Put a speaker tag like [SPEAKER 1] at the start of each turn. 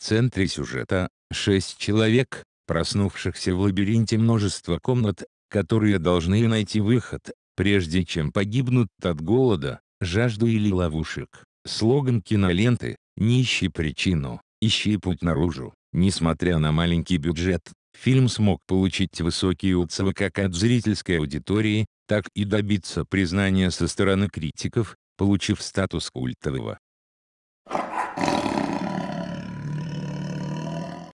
[SPEAKER 1] центре сюжета — шесть человек, проснувшихся в лабиринте множества комнат, которые должны найти выход, прежде чем погибнут от голода, жажды или ловушек. Слоган киноленты «Не ищи причину, ищи путь наружу». Несмотря на маленький бюджет, фильм смог получить высокие отзывы как от зрительской аудитории, так и добиться признания со стороны критиков, получив статус культового.